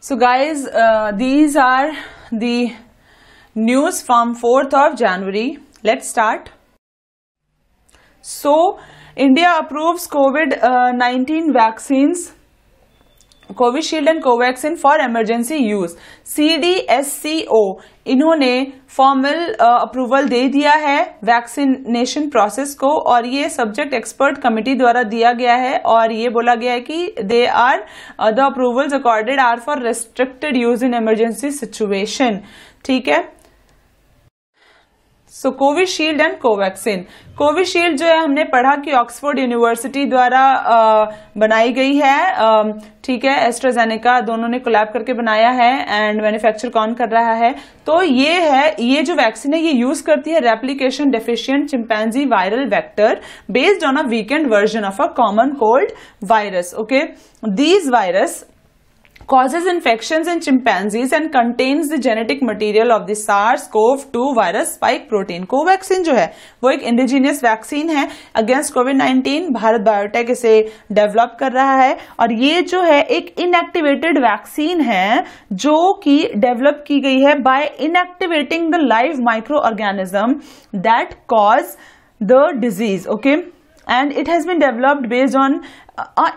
So guys, uh, these are the news from 4th of January. Let's start. So, India approves COVID-19 uh, vaccines Covishield and Covaxin for emergency use CDSCO इन्होंने formal approval uh, दे दिया है vaccination process को और ये subject expert committee द्वारा दिया गया है और ये बोला गया है कि they are the approvals accorded are for restricted use in emergency situation ठीक है so Covishield and Covaxin Covishield जो है हमने पढ़ा कि ऑक्सफोर्ड यूनिवर्सिटी द्वारा बनाई गई है ठीक है एस्ट्राजेनेका दोनों ने कोलैब करके बनाया है एंड मैन्युफैक्चर कौन कर रहा है तो ये है ये जो वैक्सीन है ये यूज करती है replication deficient chimpanzee viral vector based on a weakened version of a common cold virus okay these virus causes infections in chimpanzees and contains the genetic material of the SARS-CoV-2 virus spike protein Covaxin जो है वो एक indigenous vaccine है against Covid 19 Bharat Biotech इसे develop कर रहा है और ये जो है एक इनएक्टिवेटेड वैक्सीन है जो कि डेवलप की गई है by inactivating the live micro organism that cause the disease okay and it has been developed based on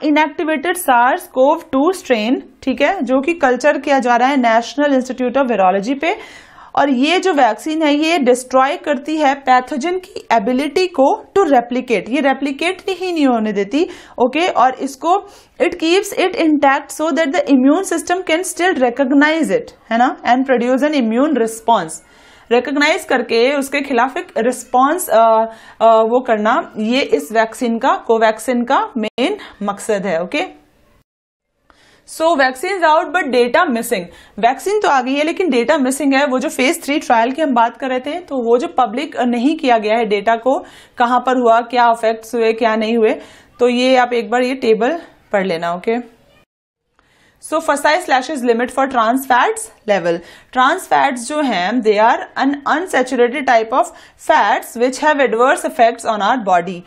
inactivated SARS CoV two strain ठीक है जो कि कल्चर किया जा रहा है नेशनल इंस्टीट्यूट ऑफ वायरोलॉजी पे और ये जो वैक्सीन है ये डिस्ट्रॉय करती है पैथोजन की एबिलिटी को टू रेप्लीकेट ये रेप्लीकेट ही नहीं होने देती ओके okay? और इसको it keeps it intact so that the immune system can still recognise it है ना and produce an immune response recognise करके उसके खिलाफ एक रिस्पॉन्स वो करना ये इस वैक्सीन का कोवैक्सीन का मेन मकसद है okay okay? So vaccine out but data missing vaccine तो आ गई है लेकिन डेटा मिसिंग है वो जो फेज थ्री ट्रायल की हम बात कर रहे थे तो वो जो पब्लिक नहीं किया गया है डेटा को कहां पर हुआ क्या अफेक्ट हुए क्या नहीं हुए तो ये आप एक बार ये टेबल पढ़ लेना okay okay? So FSSAI slashes limit for trans fats level trans fats जो हैं they are un unsaturated type of fats which have adverse effects on our body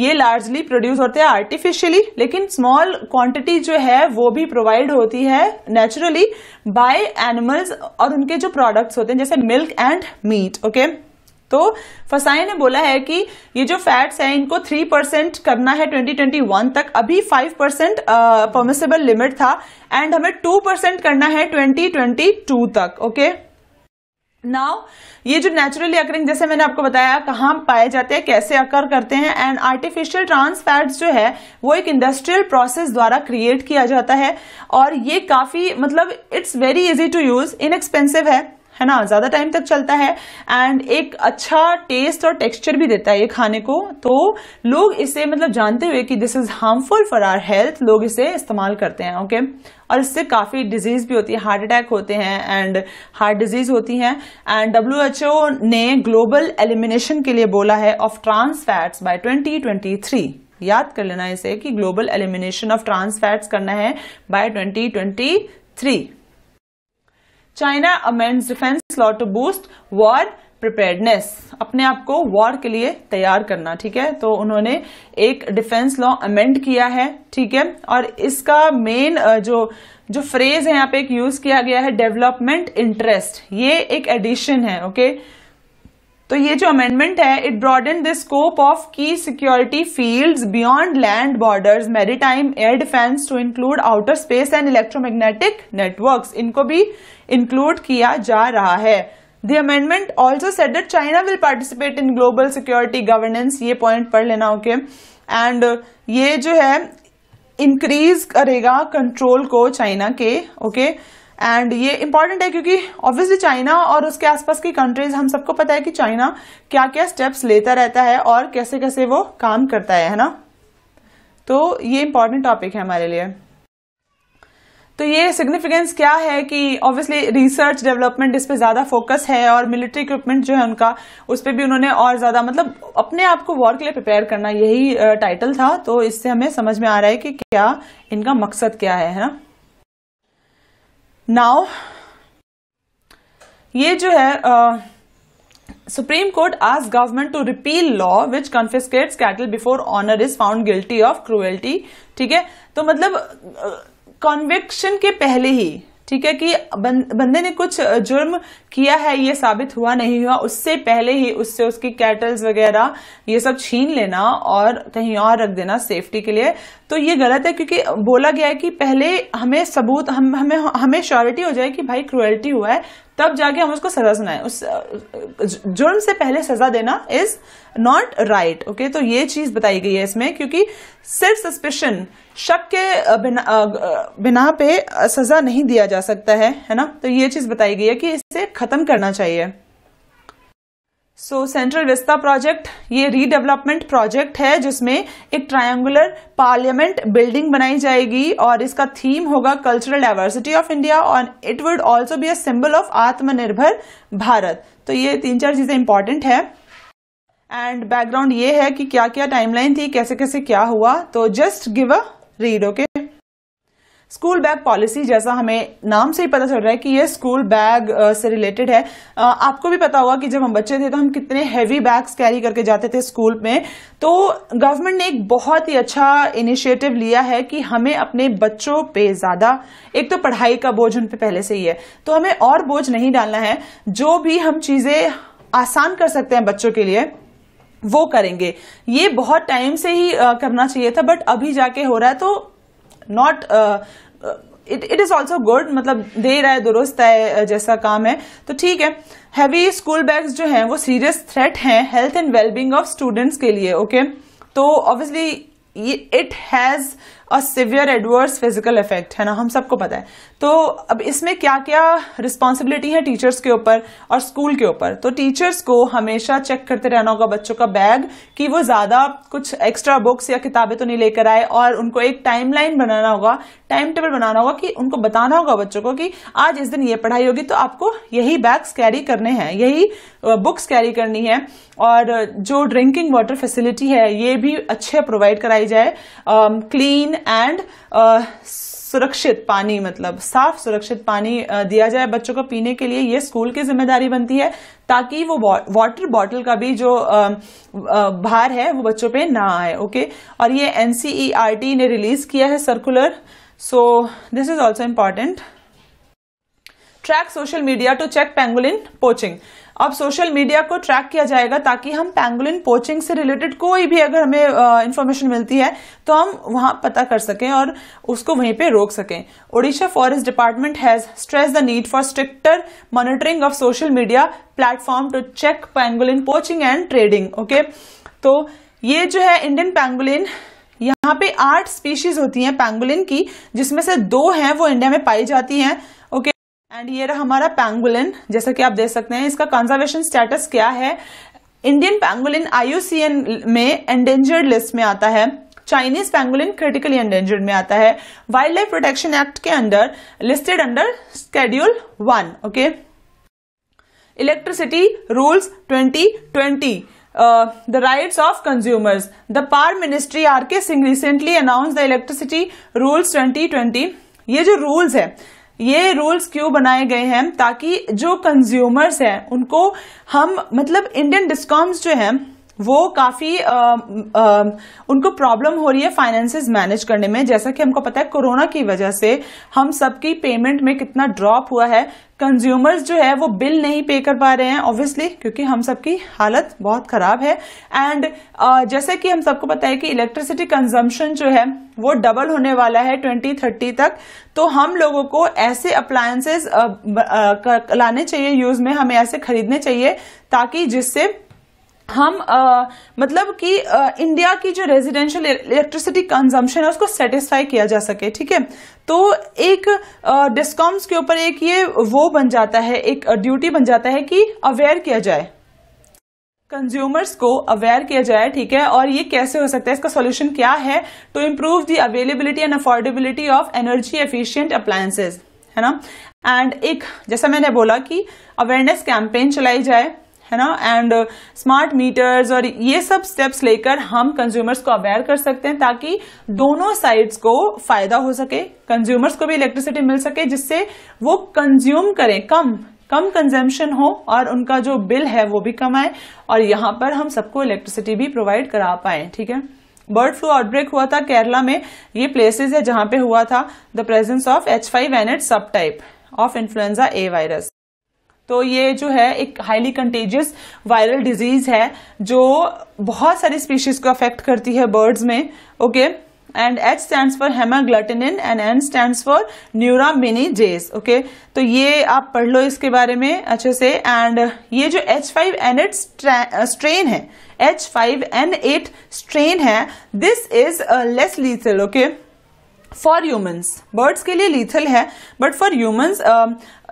ये लार्जली प्रोड्यूस होते हैं आर्टिफिशियली लेकिन स्मॉल क्वांटिटी जो है वो भी प्रोवाइड होती है नेचुरली बाय एनिमल्स और उनके जो प्रोडक्ट्स होते हैं जैसे milk and meat okay okay? तो फसाई ने बोला है कि ये जो फैट्स हैं इनको थ्री परसेंट करना है 2021 तक अभी फाइव परसेंट परमिसेबल लिमिट था एंड हमें टू परसेंट करना है 2022 तक ओके नाउ ये जो नेचुरली अकरिंग जैसे मैंने आपको बताया कहाँ पाए जाते हैं कैसे अकर करते हैं एंड आर्टिफिशियल ट्रांस फैट्स जो है वो एक इंडस्ट्रियल प्रोसेस द्वारा क्रिएट किया जाता है और ये काफी मतलब it's very easy to use inexpensive है है ना ज्यादा टाइम तक चलता है एंड एक अच्छा टेस्ट और टेक्सचर भी देता है ये खाने को तो लोग इसे मतलब जानते हुए कि this is harmful for our health लोग इसे इस्तेमाल करते हैं ओके okay? और इससे काफी डिजीज भी होती है हार्ट अटैक होते हैं एंड हार्ट डिजीज होती हैं एंड ओ ने ग्लोबल एलिमिनेशन के लिए बोला है ऑफ ट्रांस फैट्स बाय 2023 याद कर लेना इसे कि global elimination of trans fats करना है by 2023 China amends defence law to boost war preparedness अपने आप को वॉर के लिए तैयार करना ठीक है तो उन्होंने एक डिफेंस लॉ अमेंड किया है ठीक है और इसका मेन जो जो फ्रेज है यहाँ पे एक यूज किया गया है डेवलपमेंट इंटरेस्ट ये एक एडिशन है ओके okay? तो ये जो अमेंडमेंट है it broaden the scope of key security fields beyond land borders maritime air defence to include outer space and electromagnetic networks इनको भी इंक्लूड किया जा रहा है the amendment also set that China will participate in global security governance ये point पढ़ लेना okay and ये जो है इंक्रीज करेगा कंट्रोल को चाइना के ओके okay? एंड ये इंपॉर्टेंट है क्योंकि ऑब्वियसली चाइना और उसके आसपास की कंट्रीज हम सबको पता है कि चाइना क्या क्या स्टेप्स लेता रहता है और कैसे कैसे वो काम करता है है ना तो ये इंपॉर्टेंट टॉपिक है हमारे लिए तो ये सिग्निफिकेंस क्या है कि ऑब्वियसली रिसर्च डेवलपमेंट इस पर ज्यादा फोकस है और मिलिट्री इक्विपमेंट जो है उनका उस पर भी उन्होंने और ज्यादा मतलब अपने आप को वॉर के लिए प्रिपेयर करना यही टाइटल था तो इससे हमें समझ में आ रहा है कि क्या इनका मकसद क्या है, है ना नाउ ये जो है सुप्रीम कोर्ट आज government to repeal law which confiscates cattle before owner is found guilty of cruelty ठीक है तो मतलब कॉन्विक्शन के पहले ही ठीक है कि बंदे ने कुछ जुर्म किया है ये साबित हुआ नहीं हुआ उससे पहले ही उससे उसकी कैटल्स वगैरह ये सब छीन लेना और कहीं और रख देना सेफ्टी के लिए तो ये गलत है क्योंकि बोला गया है कि पहले हमें सबूत हम हमें हमें श्योरिटी हो जाए कि भाई क्रुएल्टी हुआ है तब जाके हम उसको सजा सुनाए उस जुर्म से पहले सजा देना इज नॉट राइट ओके तो ये चीज बताई गई है इसमें क्योंकि सिर्फ सस्पेशन शक के बिना बिना पे सजा नहीं दिया जा सकता है है ना तो ये चीज बताई गई है कि इसे खत्म करना चाहिए सो सेंट्रल विस्ता प्रोजेक्ट ये रीडेवलपमेंट प्रोजेक्ट है जिसमें एक ट्रायंगुलर पार्लियामेंट बिल्डिंग बनाई जाएगी और इसका थीम होगा कल्चरल डाइवर्सिटी ऑफ इंडिया और it would also be a symbol of Aatmanirbhar Bharat तो ये तीन चार चीजें इंपॉर्टेंट है एंड बैकग्राउंड ये है कि क्या क्या टाइमलाइन थी कैसे कैसे क्या हुआ तो just give a read okay school bag policy जैसा हमें नाम से ही पता चल रहा है कि ये स्कूल बैग से रिलेटेड है आपको भी पता होगा कि जब हम बच्चे थे तो हम कितने हैवी बैग्स कैरी करके जाते थे स्कूल में तो गवर्नमेंट ने एक बहुत ही अच्छा इनिशिएटिव लिया है कि हमें अपने बच्चों पे ज्यादा एक तो पढ़ाई का बोझ उन पे पहले से ही है तो हमें और बोझ नहीं डालना है जो भी हम चीजें आसान कर सकते हैं बच्चों के लिए वो करेंगे ये बहुत टाइम से ही करना चाहिए था बट अभी जाके हो रहा है तो not it it is also good मतलब देर है दुरुस्त है uh, जैसा काम है तो ठीक है हैवी स्कूल बैग्स जो हैं वो सीरियस थ्रेट हैं health and wellbeing of students के लिए ओके okay? तो obviously it has a severe adverse physical effect है ना हम सबको पता है तो अब इसमें क्या क्या रिस्पॉन्सिबिलिटी है टीचर्स के ऊपर और स्कूल के ऊपर तो टीचर्स को हमेशा चेक करते रहना होगा बच्चों का बैग कि वो ज़्यादा कुछ एक्स्ट्रा बुक्स या किताबें तो नहीं लेकर आए और उनको एक टाइम लाइन बनाना होगा टाइम टेबल बनाना होगा कि उनको बताना होगा बच्चों को कि आज इस दिन ये पढ़ाई होगी तो आपको यही बैग्स कैरी करने हैं यही बुक्स कैरी करनी है और जो ड्रिंकिंग वाटर फैसिलिटी है ये भी अच्छे प्रोवाइड कराई जाए क्लीन एंड सुरक्षित पानी मतलब साफ सुरक्षित पानी दिया जाए बच्चों को पीने के लिए ये स्कूल की जिम्मेदारी बनती है ताकि वो वाटर बॉटल का भी जो भार है वो बच्चों पे ना आए ओके और ये एनसीईआरटी e ने रिलीज किया है circular so this is also important track social media to check pangolin poaching अब सोशल मीडिया को ट्रैक किया जाएगा ताकि हम पैंगुलिन पोचिंग से रिलेटेड कोई भी अगर हमें इन्फॉर्मेशन मिलती है तो हम वहां पता कर सकें और उसको वहीं पे रोक सकें Odisha forest department has stress the need for stricter monitoring of social media platform to check pangolin poaching and trading okay तो ये जो है इंडियन पैंगुलिन यहाँ पे आठ स्पीशीज होती हैं पैंगुलिन की जिसमें से दो हैं वो इंडिया में पाई जाती हैं एंड ये रहा हमारा पैंगुलिन जैसा कि आप देख सकते हैं इसका कंजर्वेशन स्टेटस क्या है इंडियन पैंगुलिन आईयूसीएन में एंडेंजर्ड लिस्ट में आता है चाइनीज पैंगुलिन क्रिटिकली एंडेंजर्ड में आता है वाइल्ड लाइफ प्रोटेक्शन एक्ट के under listed under schedule one okay electricity rules 2020 twenty the right of consumers the power ministry R K Singh recently announce the electricity rules 2020 ये जो rules है ये rules क्यों बनाए गए हैं ताकि जो कंज्यूमर्स हैं उनको हम मतलब इंडियन डिस्कॉम्स जो हैं वो काफी आ, आ, उनको प्रॉब्लम हो रही है फाइनेंसेस मैनेज करने में जैसा कि हमको पता है कोरोना की वजह से हम सबकी पेमेंट में कितना ड्रॉप हुआ है कंज्यूमर्स जो है वो बिल नहीं पे कर पा रहे हैं ऑब्वियसली क्योंकि हम सबकी हालत बहुत खराब है एंड जैसे कि हम सबको पता है कि इलेक्ट्रिसिटी कंजम्पशन जो है वो डबल होने वाला है 2030 तक तो हम लोगों को ऐसे अप्लायसेस लाने चाहिए यूज में हमें ऐसे खरीदने चाहिए ताकि जिससे हम आ, मतलब कि आ, इंडिया की जो रेजिडेंशियल इलेक्ट्रिसिटी कंजम्पशन है उसको सेटिस्फाई किया जा सके ठीक है तो एक डिस्कॉम्स के ऊपर एक ये वो बन जाता है एक ड्यूटी बन जाता है कि अवेयर किया जाए कंज्यूमर्स को अवेयर किया जाए ठीक है और ये कैसे हो सकता है इसका सॉल्यूशन क्या है to improve the availability and affordability of energy efficient appliances है ना एंड एक जैसा मैंने बोला कि अवेयरनेस कैंपेन चलाई जाए है ना एंड स्मार्ट मीटर्स और ये सब स्टेप्स लेकर हम कंज्यूमर्स को अवेयर कर सकते हैं ताकि दोनों साइड्स को फायदा हो सके कंज्यूमर्स को भी इलेक्ट्रिसिटी मिल सके जिससे वो कंज्यूम करें कम कम कंजम्पशन हो और उनका जो बिल है वो भी कम आए और यहां पर हम सबको इलेक्ट्रिसिटी भी प्रोवाइड करा पाए ठीक है बर्ड फ्लू आउटब्रेक हुआ था केरला में ये प्लेसेस है जहां पे हुआ था the presence of H five N eight sub type of influenza A virus तो ये जो है एक हाईली कंटेजियस वायरल डिजीज है जो बहुत सारी स्पीशीज को अफेक्ट करती है बर्ड्स में okay and H stand for haemagglutinin and N stand for neuraminidase okay तो ये आप पढ़ लो इसके बारे में अच्छे से एंड ये जो H five N eight strain है H five N eight strain है this is less lethal okay for humans birds के लिए लीथल है बट फॉर ह्यूमन्स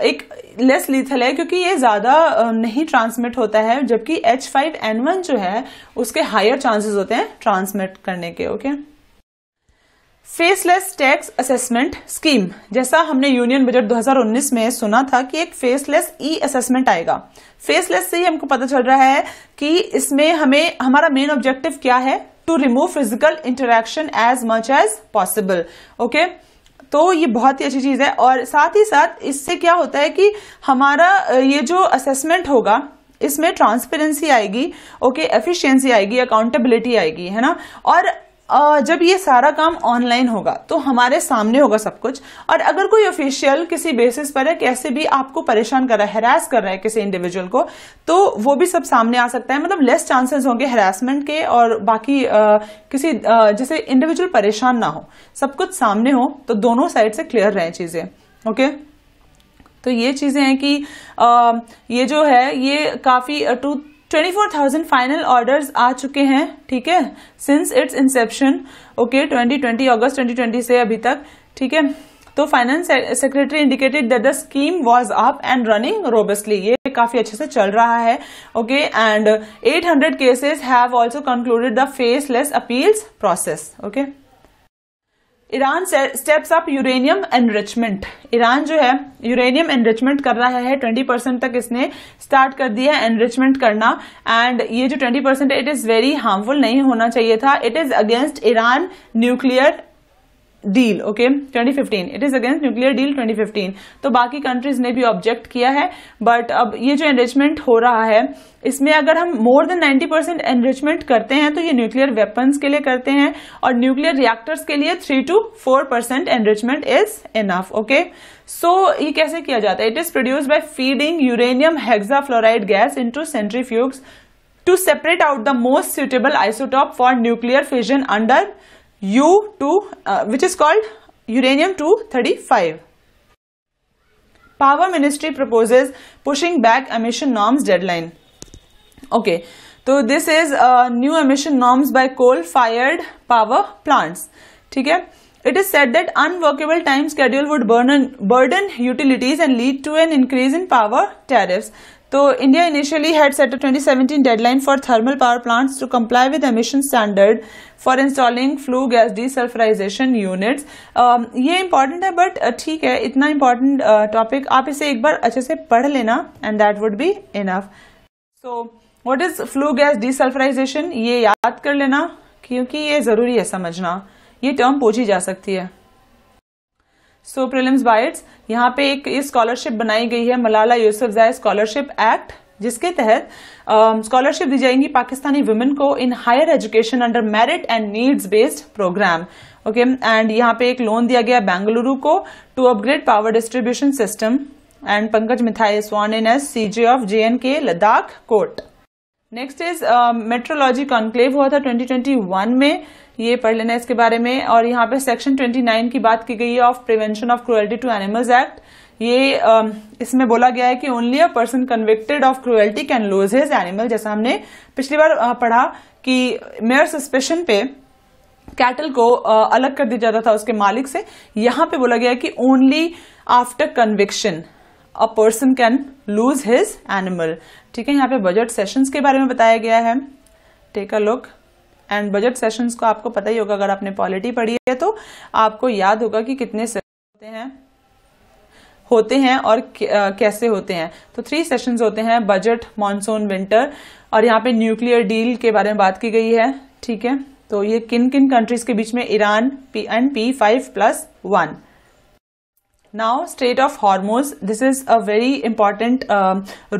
एक लेस लीथल है क्योंकि ये ज़्यादा um, नहीं ट्रांसमिट होता है जबकि एच फाइव एन वन जो है उसके हायर चांसेस होते हैं ट्रांसमिट करने के okay okay? Faceless tax assessment scheme जैसा हमने यूनियन बजट 2019 में सुना था कि एक फेसलेस ई असेसमेंट आएगा फेसलेस से ही हमको पता चल रहा है कि इसमें हमें हमारा मेन ऑब्जेक्टिव क्या है to remove physical interaction as much as possible okay तो ये बहुत ही अच्छी चीज है और साथ ही साथ इससे क्या होता है कि हमारा ये जो असेसमेंट होगा इसमें ट्रांसपेरेंसी आएगी ओके एफिशिएंसी आएगी अकाउंटेबिलिटी आएगी है ना और जब ये सारा काम ऑनलाइन होगा तो हमारे सामने होगा सब कुछ और अगर कोई ऑफिशियल किसी बेसिस पर है कैसे भी आपको परेशान कर रहा है हैरास कर रहा है किसी इंडिविजुअल को तो वो भी सब सामने आ सकता है मतलब लेस चांसेस होंगे हैरासमेंट के और बाकी आ, किसी आ, जैसे इंडिविजुअल परेशान ना हो सब कुछ सामने हो तो दोनों साइड से क्लियर रहे चीजें ओके तो ये चीजें हैं कि आ, ये जो है ये काफी टू 24,000 फाइनल ऑर्डर्स आ चुके हैं ठीक है सिंस इट्स इंसेप्शन ओके 2020 अगस्त 2020 से अभी तक ठीक है तो finance secretary indicated that the scheme was up and running robustly ये काफी अच्छे से चल रहा है okay and 800 cases have also concluded the faceless appeals process okay Iran steps up uranium enrichment Iran जो है यूरेनियम एनरिचमेंट कर रहा है 20 परसेंट तक इसने स्टार्ट कर दिया है एनरिचमेंट करना एंड ये जो 20 परसेंट है इट इज वेरी हार्मफुल नहीं होना चाहिए था it is against Iran nuclear deal okay 2015 it is against nuclear deal 2015 तो बाकी कंट्रीज ने भी ऑब्जेक्ट किया है बट अब ये जो एनरिचमेंट हो रहा है इसमें अगर हम मोर देन 90 परसेंट एनरिचमेंट करते हैं तो ये न्यूक्लियर वेपन्स के लिए करते हैं और न्यूक्लियर रिएक्टर्स के लिए three two four percent enrichment is enough okay so ये कैसे किया जाता है it is produce by feeding uranium hexafluoride gas into centrifuges to separate out the most suitable isotope for nuclear fission under U2 uh, which is called uranium 235. Power Ministry proposes pushing back emission norms deadline. Okay, so this is uh, new emission norms by coal fired power plants. Okay? It is said that unworkable time schedule would burden, burden utilities and lead to an increase in power tariffs. तो India initially had set a 2017 deadline for thermal power plants to comply with emission standard for installing flue gas desulphurisation units ये important है but uh, ठीक है इतना important topic uh, आप इसे एक बार अच्छे से पढ़ लेना and that would be enough so what is flue gas desulphurisation ये याद कर लेना क्योंकि ये जरूरी है समझना ये टर्म पूछी जा सकती है सो प्रिलिम्स बाइट्स यहाँ पे एक स्कॉलरशिप बनाई गई है मलाला जाय स्कॉलरशिप एक्ट जिसके तहत स्कॉलरशिप um, uh, दी जाएंगी पाकिस्तानी वुमेन को in higher education under merit and needs based programme okay and यहाँ पे एक लोन दिया गया बेंगलुरु को to upgrade power distribution system and Pankaj Mithal sworn in as CJ of J and K Ladakh court next is metrology conclave हुआ था 2021 में ये पढ़ लेना इसके बारे में और यहाँ पे सेक्शन 29 की बात की गई है of prevention of cruelty to animals act ये uh, इसमें बोला गया है कि only a person convicted of cruelty can lose his animal जैसा हमने पिछली बार uh, पढ़ा कि मेयर सस्पेशन पे कैटल को uh, अलग कर दिया जाता था उसके मालिक से यहां पे बोला गया है कि only after conviction a person can lose his animal ठीक है यहाँ पे बजट सेशंस के बारे में बताया गया है take a look and budget sessions को आपको पता ही होगा अगर आपने पॉलिटी पढ़ी है तो आपको याद होगा कि कितने होते हैं होते हैं और कैसे होते हैं तो थ्री सेशंस होते हैं बजट मॉनसून विंटर और यहाँ पे न्यूक्लियर डील के बारे में बात की गई है ठीक है तो ये किन किन कंट्रीज के बीच में Iran P and P five plus one now strait of Hormuz this is a very important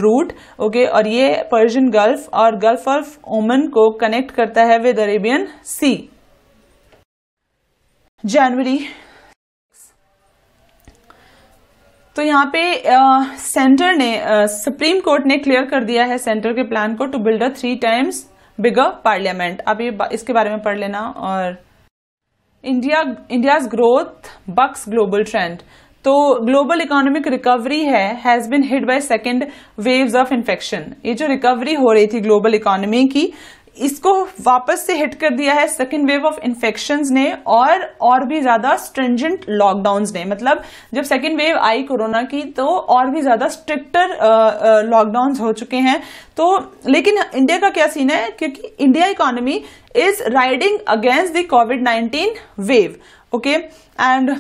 route okay और ये पर्शियन गल्फ और गल्फ ऑफ ओमन को कनेक्ट करता है विद अरेबियन सी जनवरी तो यहाँ पे सेंटर uh, ने सुप्रीम uh, कोर्ट ने क्लियर कर दिया है सेंटर के प्लान को to build a three times bigger parliament आप ये इसके बारे में पढ़ लेना और India India's growth bucks global trend तो ग्लोबल इकोनॉमिक रिकवरी है has been hit by second waves of infection ये जो रिकवरी हो रही थी ग्लोबल इकोनॉमी की इसको वापस से हिट कर दिया है सेकेंड वेव ऑफ इन्फेक्शन ने और और भी ज्यादा स्ट्रेंजेंट लॉकडाउन ने मतलब जब सेकेंड वेव आई कोरोना की तो और भी ज्यादा स्ट्रिक्टर लॉकडाउन हो चुके हैं तो लेकिन इंडिया का क्या सीन है क्योंकि India economy is riding against the Covid nineteen wave okay and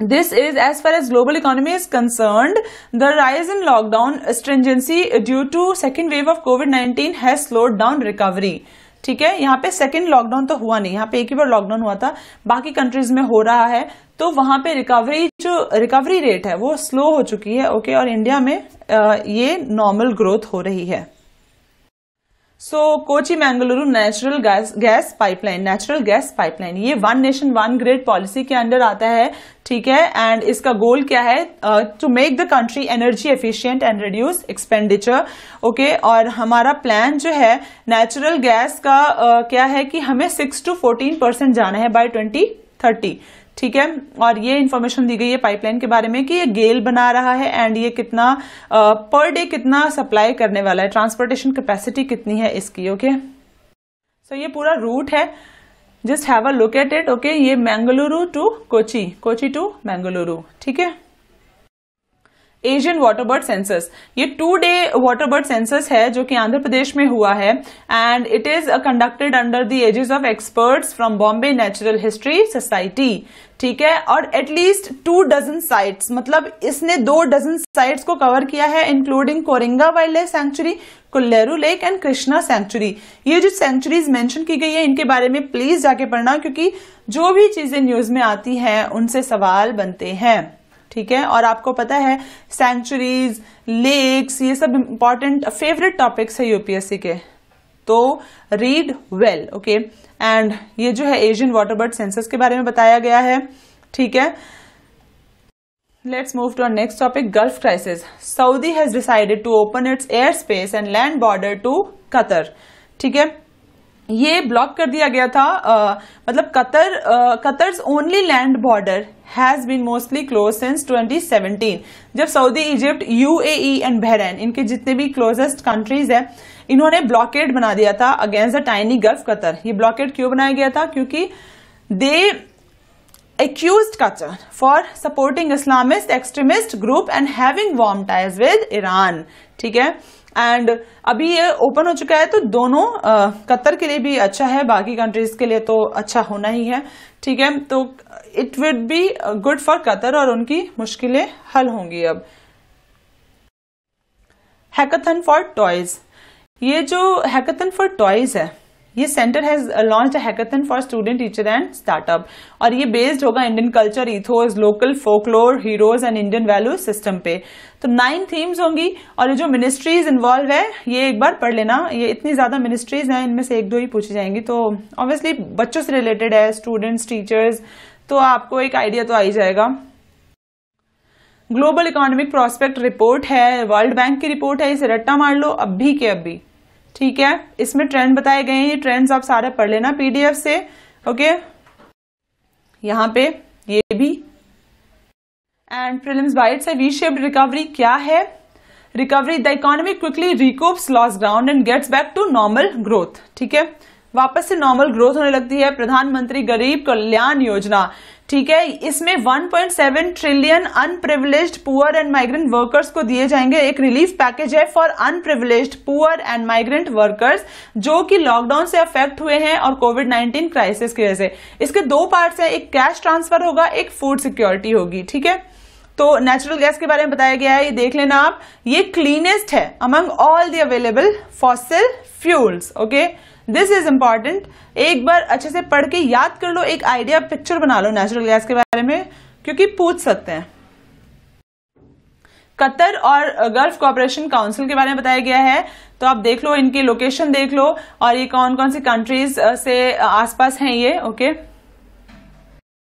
This is as far as global economy is concerned, the rise in lockdown stringency due to second wave of COVID-19 has slowed down recovery. ठीक है यहाँ पे second lockdown तो हुआ नहीं यहाँ पे एक ही बार लॉकडाउन हुआ था बाकी कंट्रीज में हो रहा है तो वहां पे रिकवरी जो रिकवरी रेट है वो स्लो हो चुकी है ओके और इंडिया में ये नॉर्मल ग्रोथ हो रही है so Kochi Mangaluru natural gas gas pipeline natural gas pipeline ये one nation one grid policy के अंडर आता है ठीक है एंड इसका गोल क्या है to make the country energy efficient and reduce expenditure okay और हमारा प्लान जो है नेचुरल गैस का uh, क्या है कि हमें सिक्स टू फोर्टीन परसेंट जाना है बाय ट्वेंटी थर्टी ठीक है और ये इन्फॉर्मेशन दी गई है पाइपलाइन के बारे में कि ये गेल बना रहा है एंड ये कितना पर डे कितना सप्लाई करने वाला है ट्रांसपोर्टेशन कैपेसिटी कितनी है इसकी ओके okay? सो so, ये पूरा रूट है just have a located okay ये मैंगलुरु टू कोची कोची टू मैंगलुरु ठीक है एशियन वाटर बर्ड सेंसस ये two day water bird census है जो कि आंध्र प्रदेश में हुआ है and it is conducted under the aegis of experts from Bombay Natural History Society ठीक है और एटलीस्ट टू डजन साइट्स मतलब इसने दो डजन साइट्स को कवर किया है including Coringa wildlife sanctuary Kolleru lake and Krishna sanctuary ये जो सेंचुरीज मेंशन की गई है इनके बारे में प्लीज जाके पढ़ना क्योंकि जो भी चीजें न्यूज में आती हैं उनसे सवाल बनते हैं ठीक है और आपको पता है सेंचुरीज लेक्स ये सब इंपॉर्टेंट फेवरेट टॉपिक्स है यूपीएससी के तो रीड वेल ओके एंड ये जो है एशियन वाटरबर्ड सेंसस के बारे में बताया गया है ठीक है let's move to uh next topic gulf crisis Saudi has decided to open its air space and land border to Qatar ठीक है ये ब्लॉक कर दिया गया था आ, मतलब Qatar Qatar's only land border has been mostly closed since 2017 जब Saudi Egypt UAE and Bahrain इनके जितने भी क्लोजेस्ट कंट्रीज है इन्होंने ब्लॉकेट बना दिया था against the tiny gulf Qatar ये ब्लॉकेट क्यों बनाया गया था क्योंकि दे accused Qatar for supporting Islamist extremist group and having warm ties with Iran. ठीक है एंड अभी ये ओपन हो चुका है तो दोनों कतर के लिए भी अच्छा है बाकी कंट्रीज के लिए तो अच्छा होना ही है ठीक है तो it would be good for Qatar और उनकी मुश्किलें हल होंगी अब हैकथन फॉर टॉयज ये जो हैकथन फॉर टॉयज है ये centre has launch a for student teacher and startup और ये बेस्ड होगा Indian culture ethos local folklore heroes and Indian value system पे तो नाइन थीम्स होंगी और जो मिनिस्ट्रीज इन्वॉल्व है ये एक बार पढ़ लेना ये इतनी ज्यादा मिनिस्ट्रीज हैं इनमें से एक दो ही पूछी जाएंगी तो ऑब्वियसली बच्चों से रिलेटेड है स्टूडेंट्स टीचर्स तो आपको एक आइडिया तो आ ही जाएगा ग्लोबल इकोनॉमिक प्रोस्पेक्ट रिपोर्ट है वर्ल्ड बैंक की रिपोर्ट है इसे रट्टा मार लो अभी के अभी ठीक है इसमें ट्रेंड बताए गए हैं ये ट्रेंड्स आप सारे पढ़ लेना पीडीएफ से ओके यहाँ पे ये भी एंड प्रिलिम्स बाइट से वी शेप्ड रिकवरी क्या है recovery the economy quickly recoups lost ground and gets back to normal growth ठीक है वापस से नॉर्मल ग्रोथ होने लगती है प्रधानमंत्री गरीब कल्याण योजना ठीक है इसमें 1.7 trillion underprivileged poor and migrant workers को दिए जाएंगे एक रिलीफ पैकेज है for underprivileged poor and migrant workers जो कि लॉकडाउन से अफेक्ट हुए हैं और कोविड 19 क्राइसिस की वजह से इसके दो पार्ट्स हैं एक कैश ट्रांसफर होगा एक फूड सिक्योरिटी होगी ठीक है तो नेचुरल गैस के बारे में बताया गया है ये देख लेना आप ये क्लीनेस्ट है among all the available fossil fuels okay this is important एक बार अच्छे से पढ़ के याद कर लो एक आइडिया पिक्चर बना लो नेचुरल गैस के बारे में क्योंकि पूछ सकते हैं कतर और गल्फ कॉपरेशन काउंसिल के बारे में बताया गया है तो आप देख लो इनकी लोकेशन देख लो और ये कौन कौन सी कंट्रीज से आसपास हैं ये ओके okay?